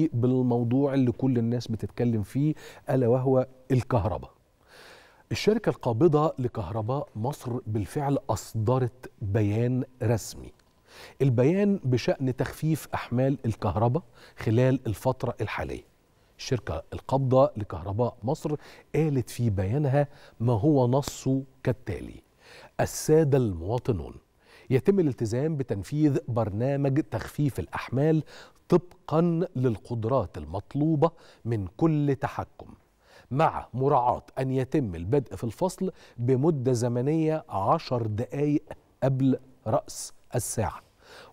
بالموضوع اللي كل الناس بتتكلم فيه الا وهو الكهرباء. الشركه القابضه لكهرباء مصر بالفعل اصدرت بيان رسمي. البيان بشان تخفيف احمال الكهرباء خلال الفتره الحاليه. الشركه القابضه لكهرباء مصر قالت في بيانها ما هو نصه كالتالي: الساده المواطنون يتم الالتزام بتنفيذ برنامج تخفيف الأحمال طبقا للقدرات المطلوبة من كل تحكم مع مراعاة أن يتم البدء في الفصل بمدة زمنية عشر دقايق قبل رأس الساعة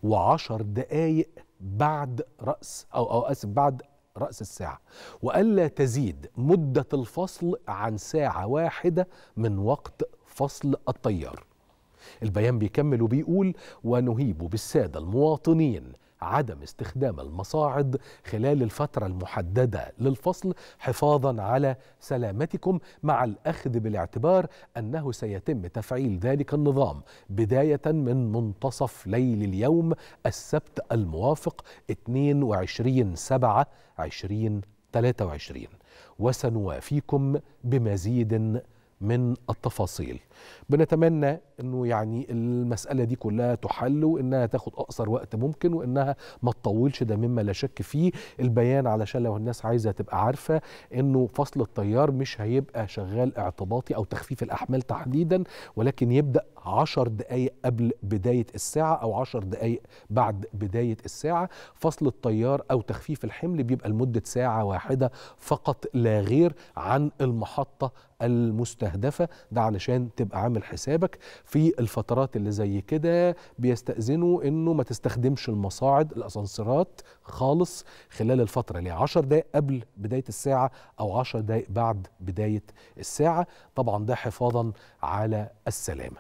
وعشر دقايق بعد رأس أو أو أسف بعد رأس الساعة وألا تزيد مدة الفصل عن ساعة واحدة من وقت فصل الطيار البيان بيكمل وبيقول ونهيب بالسادة المواطنين عدم استخدام المصاعد خلال الفترة المحددة للفصل حفاظا على سلامتكم مع الأخذ بالاعتبار أنه سيتم تفعيل ذلك النظام بداية من منتصف ليل اليوم السبت الموافق 22 7 2023 وسنوافيكم بمزيد من التفاصيل بنتمنى انه يعني المساله دي كلها تحل وانها تاخد اقصر وقت ممكن وانها ما تطولش ده مما لا شك فيه البيان علشان لو الناس عايزه تبقى عارفه انه فصل التيار مش هيبقى شغال اعتباطي او تخفيف الاحمال تحديدا ولكن يبدا 10 دقائق قبل بدايه الساعه او 10 دقائق بعد بدايه الساعه فصل التيار او تخفيف الحمل بيبقى لمده ساعه واحده فقط لا غير عن المحطه المستهدفة ده علشان تبقى عامل حسابك في الفترات اللي زي كده بيستأذنوا انه ما تستخدمش المصاعد الاسانسيرات خالص خلال الفترة اللي 10 دقايق قبل بداية الساعة او 10 دقايق بعد بداية الساعة طبعا ده حفاظا على السلامة